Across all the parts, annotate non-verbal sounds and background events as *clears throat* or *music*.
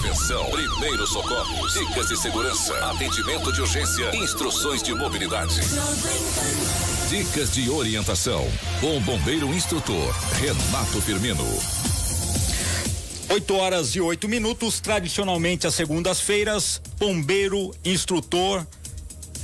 Prevenção, primeiros socorros, dicas de segurança, atendimento de urgência, instruções de mobilidade. Dicas de orientação com o bombeiro instrutor Renato Firmino. 8 horas e 8 minutos, tradicionalmente às segundas-feiras, bombeiro instrutor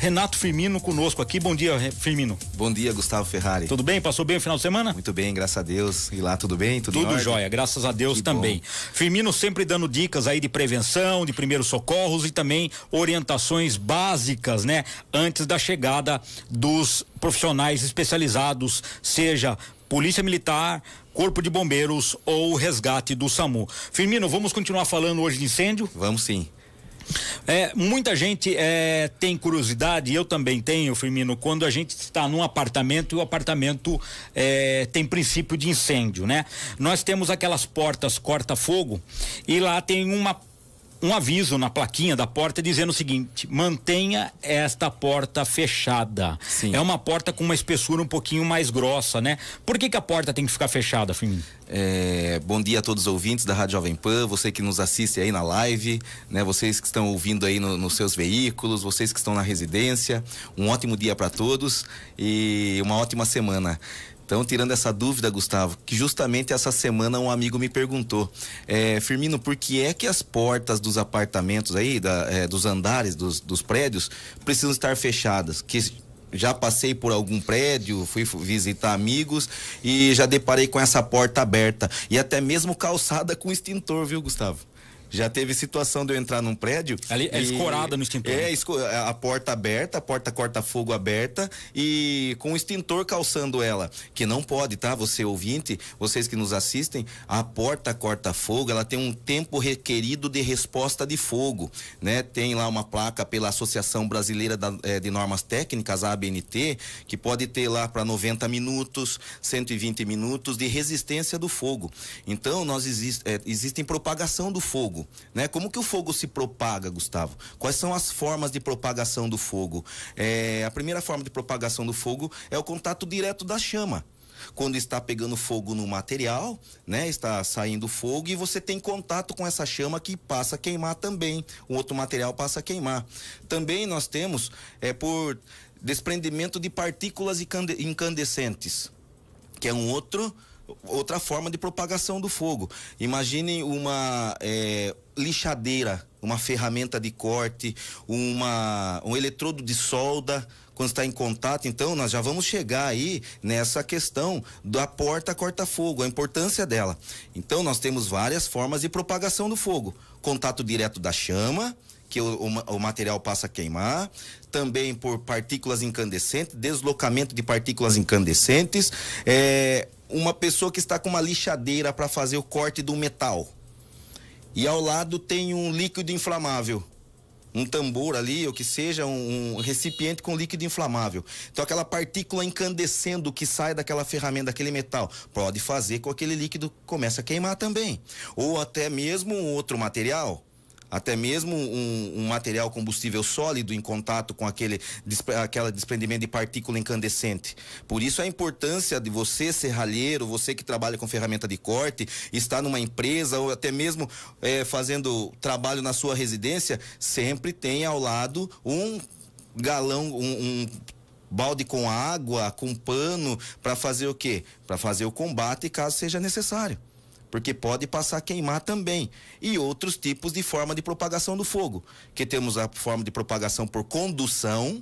Renato Firmino conosco aqui. Bom dia, Firmino. Bom dia, Gustavo Ferrari. Tudo bem? Passou bem o final de semana? Muito bem, graças a Deus. E lá tudo bem? Tudo, tudo jóia, graças a Deus que também. Bom. Firmino sempre dando dicas aí de prevenção, de primeiros socorros e também orientações básicas, né? Antes da chegada dos profissionais especializados, seja Polícia Militar, Corpo de Bombeiros ou Resgate do SAMU. Firmino, vamos continuar falando hoje de incêndio? Vamos sim. É, muita gente é, tem curiosidade, eu também tenho, Firmino, quando a gente está num apartamento e o apartamento é, tem princípio de incêndio, né? Nós temos aquelas portas corta-fogo e lá tem uma um aviso na plaquinha da porta dizendo o seguinte: mantenha esta porta fechada. Sim. É uma porta com uma espessura um pouquinho mais grossa, né? Por que, que a porta tem que ficar fechada, fim É, bom dia a todos os ouvintes da Rádio Jovem Pan, você que nos assiste aí na live, né? Vocês que estão ouvindo aí no, nos seus veículos, vocês que estão na residência. Um ótimo dia para todos e uma ótima semana. Então, tirando essa dúvida, Gustavo, que justamente essa semana um amigo me perguntou, é, Firmino, por que é que as portas dos apartamentos aí, da, é, dos andares, dos, dos prédios, precisam estar fechadas? Que já passei por algum prédio, fui visitar amigos e já deparei com essa porta aberta e até mesmo calçada com extintor, viu, Gustavo? Já teve situação de eu entrar num prédio. Ali é escorada no extintor. É, né? é, a porta aberta, a porta corta-fogo aberta e com o extintor calçando ela. Que não pode, tá? Você ouvinte, vocês que nos assistem, a porta corta-fogo, ela tem um tempo requerido de resposta de fogo, né? Tem lá uma placa pela Associação Brasileira da, eh, de Normas Técnicas, a ABNT, que pode ter lá para 90 minutos, 120 minutos de resistência do fogo. Então, nós eh, existe, existem propagação do fogo né? Como que o fogo se propaga, Gustavo? Quais são as formas de propagação do fogo? É, a primeira forma de propagação do fogo é o contato direto da chama quando está pegando fogo no material, né? Está saindo fogo e você tem contato com essa chama que passa a queimar também. O outro material passa a queimar. Também nós temos é por desprendimento de partículas incandescentes, que é um outro outra forma de propagação do fogo. Imaginem uma é, lixadeira, uma ferramenta de corte, uma, um eletrodo de solda quando está em contato. Então, nós já vamos chegar aí nessa questão da porta corta-fogo, a importância dela. Então, nós temos várias formas de propagação do fogo: contato direto da chama que o, o, o material passa a queimar, também por partículas incandescentes, deslocamento de partículas incandescentes, é, uma pessoa que está com uma lixadeira para fazer o corte do metal. E ao lado tem um líquido inflamável um tambor ali, ou que seja um, um, recipiente com líquido inflamável. Então, aquela partícula incandescendo que sai daquela ferramenta, daquele metal, pode fazer com que aquele líquido comece a queimar também. Ou até mesmo um outro material, até mesmo um, um material combustível sólido em contato com aquele aquela desprendimento de partícula incandescente. Por isso a importância de você serralheiro, você que trabalha com ferramenta de corte, está numa empresa ou até mesmo é, fazendo trabalho na sua residência, sempre tem ao lado um galão, um, um balde com água, com pano, para fazer o quê? Para fazer o combate caso seja necessário porque pode passar a queimar também. E outros tipos de forma de propagação do fogo, que temos a forma de propagação por condução,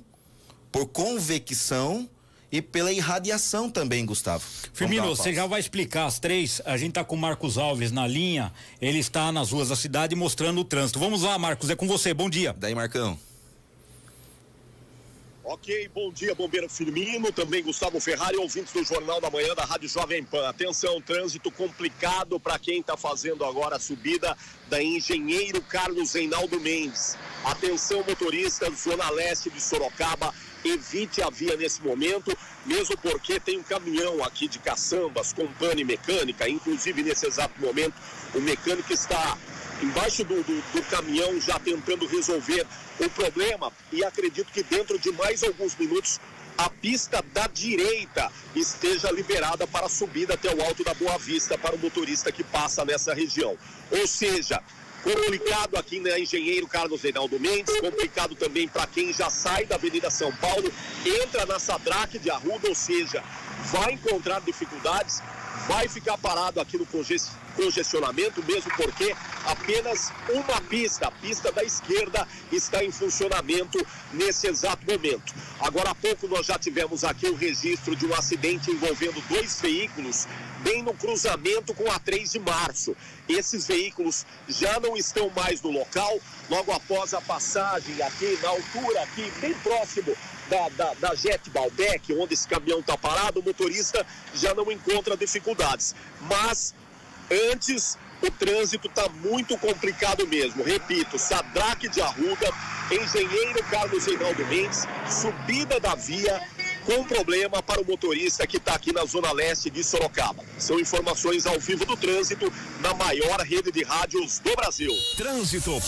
por convecção e pela irradiação também, Gustavo. Firmino, você já vai explicar as três. A gente está com o Marcos Alves na linha. Ele está nas ruas da cidade mostrando o trânsito. Vamos lá, Marcos, é com você. Bom dia. Daí, Marcão. Ok, bom dia, Bombeiro Firmino, também Gustavo Ferrari, ouvintes do Jornal da Manhã da Rádio Jovem Pan. Atenção, trânsito complicado para quem está fazendo agora a subida da Engenheiro Carlos Reinaldo Mendes. Atenção, motoristas, Zona Leste de Sorocaba, evite a via nesse momento, mesmo porque tem um caminhão aqui de caçambas com pane mecânica, inclusive nesse exato momento o mecânico está embaixo do, do, do caminhão, já tentando resolver o problema. E acredito que dentro de mais alguns minutos a pista da direita esteja liberada para a subida até o alto da Boa Vista para o motorista que passa nessa região. Ou seja, complicado aqui na né, Engenheiro Carlos Reinaldo Mendes, complicado também para quem já sai da Avenida São Paulo, entra na Sadraque de Arruda, ou seja, vai encontrar dificuldades vai ficar parado aqui no congestionamento, mesmo porque apenas uma pista, a pista da esquerda, está em funcionamento nesse exato momento. Agora há pouco nós já tivemos aqui o registro de um acidente envolvendo dois veículos bem no cruzamento com a 3 de março. Esses veículos já não estão mais no local, logo após a passagem aqui, na altura aqui, bem próximo da, da, da Jet Baldec, onde esse caminhão está parado, o motorista já não encontra dificuldades. Mas antes o trânsito está muito complicado mesmo. Repito, Sadraque de Arruda, engenheiro Carlos Reinaldo Mendes, subida da via com problema para o motorista que está aqui na zona leste de Sorocaba. São informações ao vivo do trânsito na maior rede de rádios do Brasil. Trânsito.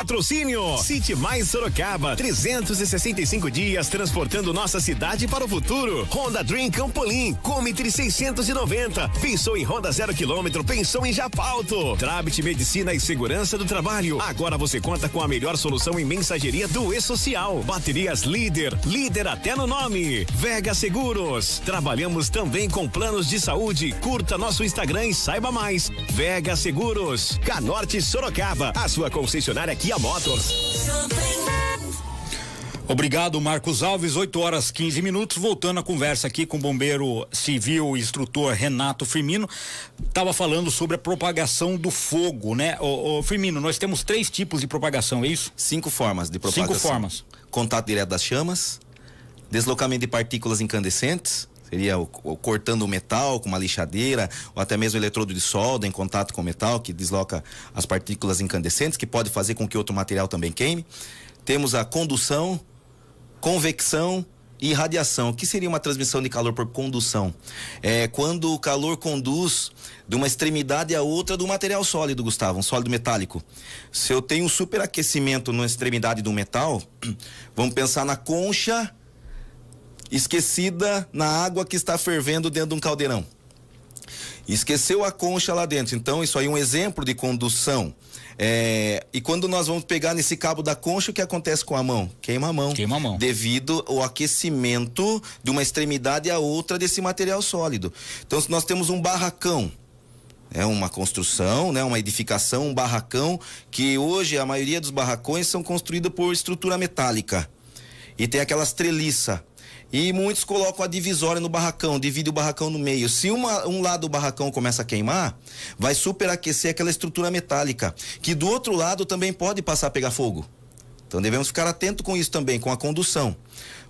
Patrocínio City Mais Sorocaba, 365 dias transportando nossa cidade para o futuro. Honda Dream Campolim, Comitri 690. Pensou em Honda zero quilômetro, pensou em Japalto. Trabit Medicina e Segurança do Trabalho. Agora você conta com a melhor solução em mensageria do e-social. Baterias Líder, líder até no nome. Vega Seguros. Trabalhamos também com planos de saúde. Curta nosso Instagram e saiba mais. Vega Seguros. Canorte Sorocaba, a sua concessionária aqui Motors. Obrigado, Marcos Alves. 8 horas 15 minutos. Voltando a conversa aqui com o bombeiro civil e instrutor Renato Firmino. Estava falando sobre a propagação do fogo, né? Ô, ô, Firmino, nós temos três tipos de propagação, é isso? Cinco formas de propagação. Cinco formas: contato direto das chamas, deslocamento de partículas incandescentes, Seria o, o, cortando o metal com uma lixadeira, ou até mesmo o eletrodo de solda em contato com o metal, que desloca as partículas incandescentes, que pode fazer com que outro material também queime. Temos a condução, convecção e radiação. O que seria uma transmissão de calor por condução? É quando o calor conduz de uma extremidade à outra do material sólido, Gustavo, um sólido metálico. Se eu tenho um superaquecimento numa extremidade do metal, *clears throat* vamos pensar na concha esquecida na água que está fervendo dentro de um caldeirão. Esqueceu a concha lá dentro. Então, isso aí é um exemplo de condução. É, e quando nós vamos pegar nesse cabo da concha, o que acontece com a mão? Queima a mão. Queima a mão. Devido ao aquecimento de uma extremidade à outra desse material sólido. Então, se nós temos um barracão, é uma construção, né, uma edificação, um barracão, que hoje a maioria dos barracões são construídos por estrutura metálica. E tem aquelas treliças e muitos colocam a divisória no barracão, divide o barracão no meio. Se uma, um lado do barracão começa a queimar, vai superaquecer aquela estrutura metálica, que do outro lado também pode passar a pegar fogo. Então devemos ficar atento com isso também, com a condução.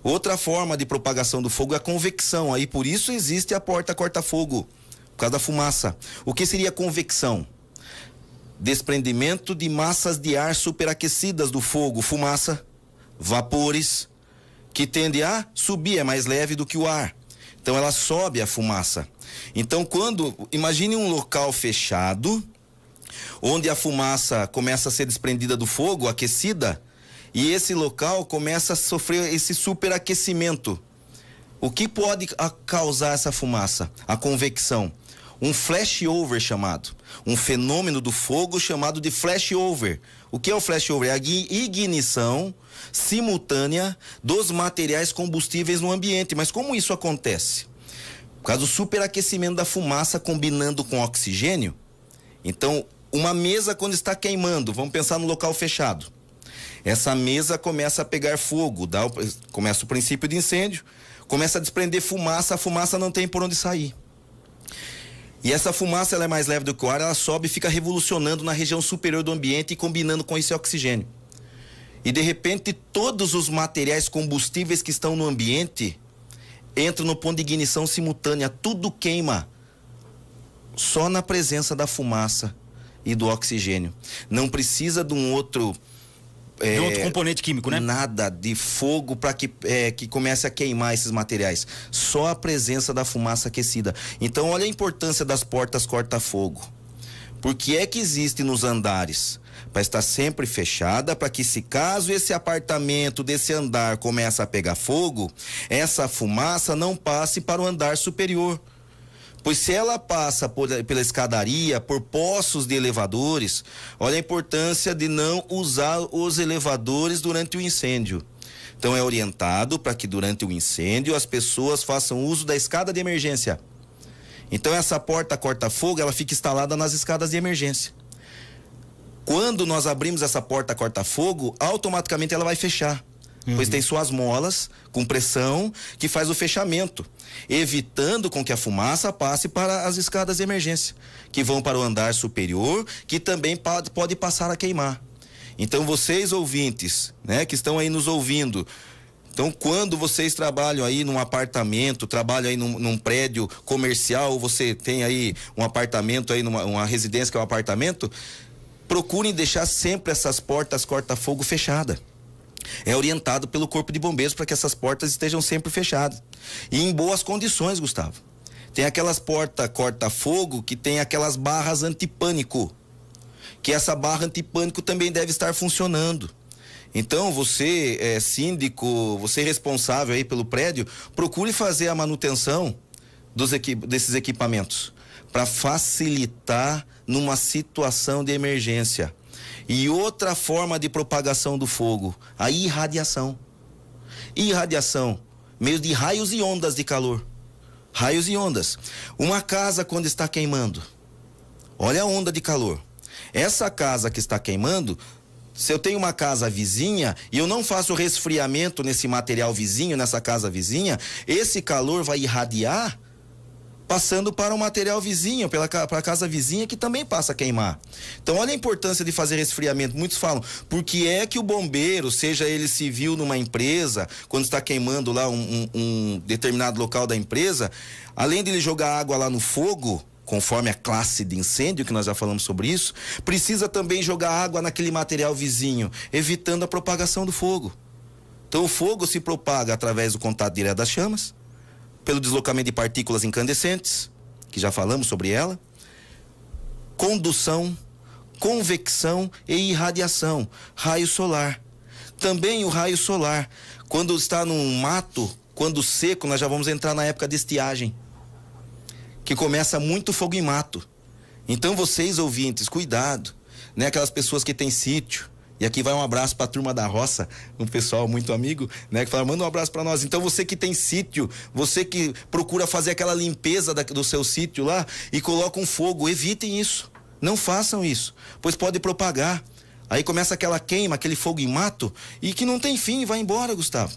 Outra forma de propagação do fogo é a convecção, aí por isso existe a porta corta-fogo, por causa da fumaça. O que seria convecção? Desprendimento de massas de ar superaquecidas do fogo, fumaça, vapores, que tende a subir, é mais leve do que o ar. Então ela sobe a fumaça. Então quando imagine um local fechado onde a fumaça começa a ser desprendida do fogo, aquecida, e esse local começa a sofrer esse superaquecimento. O que pode causar essa fumaça? A convecção um flashover chamado, um fenômeno do fogo chamado de flashover. O que é o flashover? É a ignição simultânea dos materiais combustíveis no ambiente. Mas como isso acontece? Por causa do superaquecimento da fumaça combinando com oxigênio. Então, uma mesa quando está queimando, vamos pensar no local fechado. Essa mesa começa a pegar fogo, dá o, começa o princípio de incêndio, começa a desprender fumaça, a fumaça não tem por onde sair. E essa fumaça ela é mais leve do que o ar, ela sobe e fica revolucionando na região superior do ambiente e combinando com esse oxigênio. E de repente, todos os materiais combustíveis que estão no ambiente entram no ponto de ignição simultânea, tudo queima. Só na presença da fumaça e do oxigênio. Não precisa de um outro é, componente químico, né? Nada de fogo para que, é, que comece a queimar esses materiais. Só a presença da fumaça aquecida. Então, olha a importância das portas corta-fogo. Por que é que existe nos andares? Para estar sempre fechada, para que se caso esse apartamento desse andar começa a pegar fogo, essa fumaça não passe para o andar superior. Pois se ela passa por, pela escadaria, por poços de elevadores, olha a importância de não usar os elevadores durante o incêndio. Então é orientado para que durante o incêndio as pessoas façam uso da escada de emergência. Então essa porta corta-fogo, ela fica instalada nas escadas de emergência. Quando nós abrimos essa porta corta-fogo, automaticamente ela vai fechar. Uhum. Pois tem suas molas com pressão que faz o fechamento, evitando com que a fumaça passe para as escadas de emergência, que vão para o andar superior, que também pode, passar a queimar. Então vocês ouvintes, né, que estão aí nos ouvindo, então, quando vocês trabalham aí num apartamento, trabalham aí num, num prédio comercial, você tem aí um apartamento aí numa uma residência que é um apartamento, procurem deixar sempre essas portas corta-fogo fechadas é orientado pelo Corpo de Bombeiros para que essas portas estejam sempre fechadas e em boas condições, Gustavo. Tem aquelas portas corta-fogo que tem aquelas barras antipânico, que essa barra antipânico também deve estar funcionando. Então, você é síndico, você é responsável aí pelo prédio, procure fazer a manutenção dos equi desses equipamentos para facilitar numa situação de emergência. E outra forma de propagação do fogo, a irradiação. Irradiação, meio de raios e ondas de calor. Raios e ondas. Uma casa quando está queimando. Olha a onda de calor. Essa casa que está queimando se eu tenho uma casa vizinha e eu não faço resfriamento nesse material vizinho, nessa casa vizinha, esse calor vai irradiar passando para o um material vizinho, pela para a casa vizinha que também passa a queimar. Então olha a importância de fazer resfriamento. Muitos falam, porque é que o bombeiro, seja ele civil numa empresa, quando está queimando lá um, um, um determinado local da empresa, além de ele jogar água lá no fogo, conforme a classe de incêndio, que nós já falamos sobre isso, precisa também jogar água naquele material vizinho, evitando a propagação do fogo. Então o fogo se propaga através do contato direto das chamas pelo deslocamento de partículas incandescentes, que já falamos sobre ela, condução, convecção e irradiação, raio solar. Também o raio solar, quando está num mato, quando seco, nós já vamos entrar na época de estiagem, que começa muito fogo em mato. Então vocês ouvintes, cuidado, né? Aquelas pessoas que têm sítio, e aqui vai um abraço para a turma da roça, um pessoal muito amigo, né? Que fala, manda um abraço para nós. Então você que tem sítio, você que procura fazer aquela limpeza da, do seu sítio lá e coloca um fogo, evitem isso. Não façam isso, pois pode propagar. Aí começa aquela queima, aquele fogo em mato e que não tem fim, vai embora, Gustavo.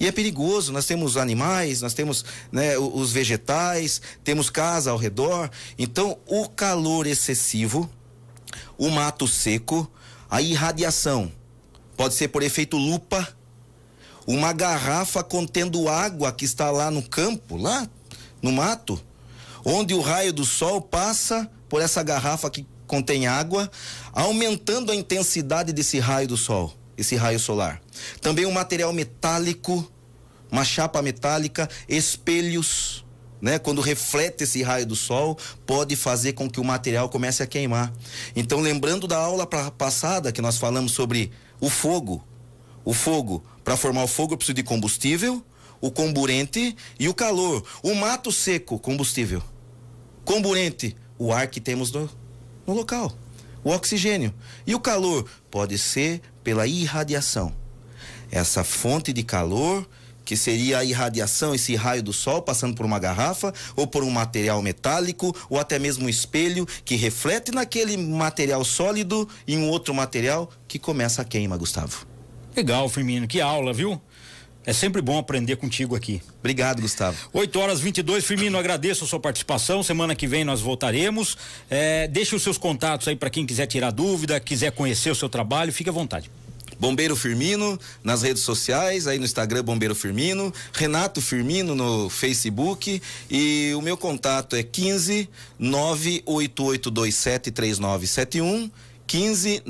E é perigoso, nós temos animais, nós temos né, os vegetais, temos casa ao redor. Então, o calor excessivo, o mato seco, a irradiação. Pode ser por efeito lupa, uma garrafa contendo água que está lá no campo, lá no mato, onde o raio do sol passa por essa garrafa que contém água, aumentando a intensidade desse raio do sol, esse raio solar. Também um material metálico, uma chapa metálica, espelhos, né? Quando reflete esse raio do sol, pode fazer com que o material comece a queimar. Então, lembrando da aula passada que nós falamos sobre o fogo, o fogo, para formar o fogo eu preciso de combustível, o comburente e o calor. O mato seco, combustível. Comburente, o ar que temos no, no local, o oxigênio. E o calor pode ser pela irradiação. Essa fonte de calor que seria a irradiação, esse raio do sol passando por uma garrafa ou por um material metálico ou até mesmo um espelho que reflete naquele material sólido e um outro material que começa a queima, Gustavo. Legal, Firmino, que aula, viu? É sempre bom aprender contigo aqui. Obrigado, Gustavo. 8 horas 22, Firmino, agradeço a sua participação. Semana que vem nós voltaremos. É, deixe os seus contatos aí para quem quiser tirar dúvida, quiser conhecer o seu trabalho, fique à vontade. Bombeiro Firmino nas redes sociais, aí no Instagram Bombeiro Firmino, Renato Firmino no Facebook e o meu contato é 15 988273971 15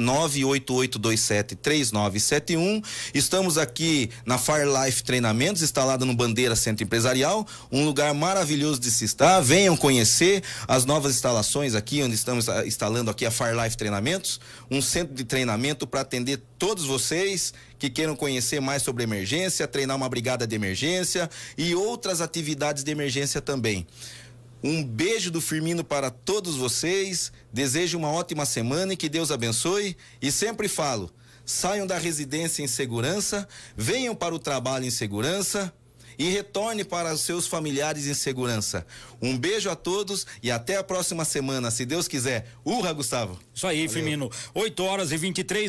3971 Estamos aqui na Fire Life Treinamentos, instalada no Bandeira Centro Empresarial, um lugar maravilhoso de se estar. Venham conhecer as novas instalações aqui, onde estamos instalando aqui a Fire Life Treinamentos, um centro de treinamento para atender todos vocês que queiram conhecer mais sobre emergência, treinar uma brigada de emergência e outras atividades de emergência também. Um beijo do Firmino para todos vocês. Desejo uma ótima semana e que Deus abençoe. E sempre falo: saiam da residência em segurança, venham para o trabalho em segurança e retorne para os seus familiares em segurança. Um beijo a todos e até a próxima semana, se Deus quiser. Urra, Gustavo. Isso aí, Valeu. Firmino. 8 horas e 23